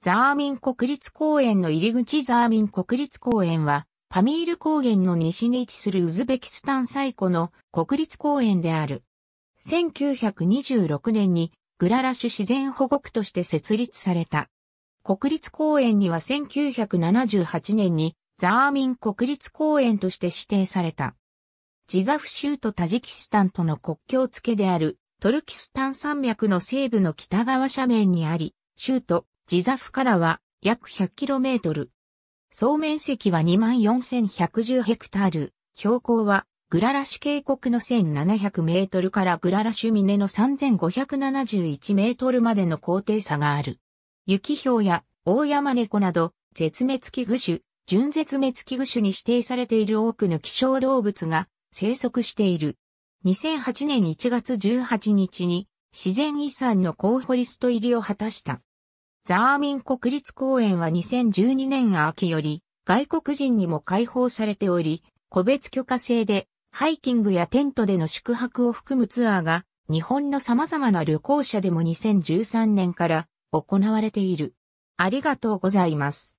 ザーミン国立公園の入り口ザーミン国立公園は、パミール高原の西に位置するウズベキスタン最古の国立公園である。1926年にグララシュ自然保護区として設立された。国立公園には1978年にザーミン国立公園として指定された。ジザフ州とタジキスタンとの国境付けであるトルキスタン山脈の西部の北側斜面にあり、州とジザフからは約 100km。総面積は24,110ヘクタール、標高はグララシュ渓谷の1700メートルからグララシュ峰の3571メートルまでの高低差がある。雪氷や大山猫など絶滅危惧種、純絶滅危惧種に指定されている多くの希少動物が生息している。2008年1月18日に自然遺産の候補リスト入りを果たした。ザーミン国立公園は2012年秋より外国人にも開放されており、個別許可制でハイキングやテントでの宿泊を含むツアーが日本の様々な旅行者でも2013年から行われている。ありがとうございます。